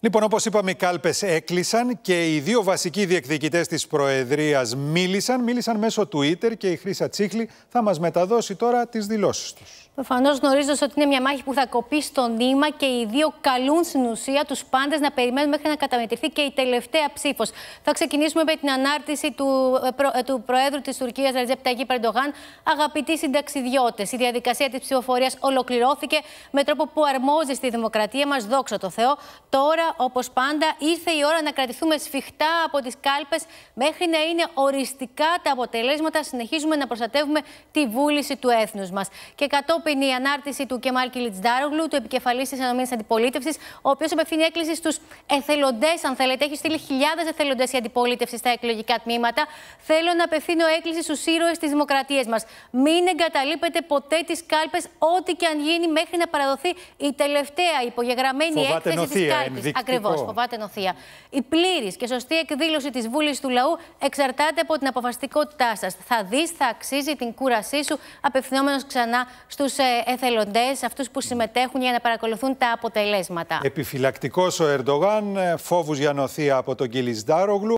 Λοιπόν, όπως είπαμε, οι κάλπες έκλεισαν και οι δύο βασικοί διεκδικητές της Προεδρίας μίλησαν. Μίλησαν μέσω Twitter και η Χρύσα Τσίχλη θα μας μεταδώσει τώρα τις δηλώσεις τους. Προφανώς γνωρίζω ότι είναι μια μάχη που θα κοπεί στο νήμα και οι δύο καλούν στην ουσία τους πάντες να περιμένουν μέχρι να καταμετρηθεί και η τελευταία ψήφος. Θα ξεκινήσουμε με την ανάρτηση του, ε, ε, του Προέδρου της Τουρκίας, Ρατζέπ Ταγί Περντογάν. Αγαπητοί συνταξιδιώτες, η διαδικασία της ψηφοφορίας ολοκληρώθηκε με τρόπο που αρμόζει στη δημοκρατία μας, δόξα τω Θεώ. Τώρα όπως πάντα, ήρθε η ώρα να κρατηθούμε σφιχτά από τις κάλπες μέχρι να είναι οριστικά τα αποτελέσματα. Συνεχίζουμε να προστατεύουμε τη βούληση του έθνους μας. Και κατόπιν η ανάρτηση του Κεμάλ Κιλιτζάρογλου, του επικεφαλής της ΕΕ Αντιπολίτευσης, ο οποίος απευθύνει έκκληση στους εθελοντές, αν θέλετε. Έχει στείλει χιλιάδες εθελοντές η αντιπολίτευση στα εκλογικά τμήματα. Θέλω να απευθύνω έκκληση στους ήρωες της δημοκρατίας μας. Μην εγκαταλείπετε ποτέ τις κάλπες, ό,τι και αν γίνει, μέχρι να παραδοθεί η τελευταία υπογεγραμμένη έκθεση τη Ακριβώς, φοβάται νοθεία. Η πλήρης και σωστή εκδήλωση της Βούλη του Λαού εξαρτάται από την αποφασιστικότητά σας. Θα δεις, θα αξίζει την κούρασή σου, απευθυνόμενος ξανά στους ε, εθελοντές, αυτούς που συμμετέχουν για να παρακολουθούν τα αποτελέσματα. Επιφυλακτικός ο Ερντογάν, ε, φόβους για νοθεία από τον Κιλισδάρογλου.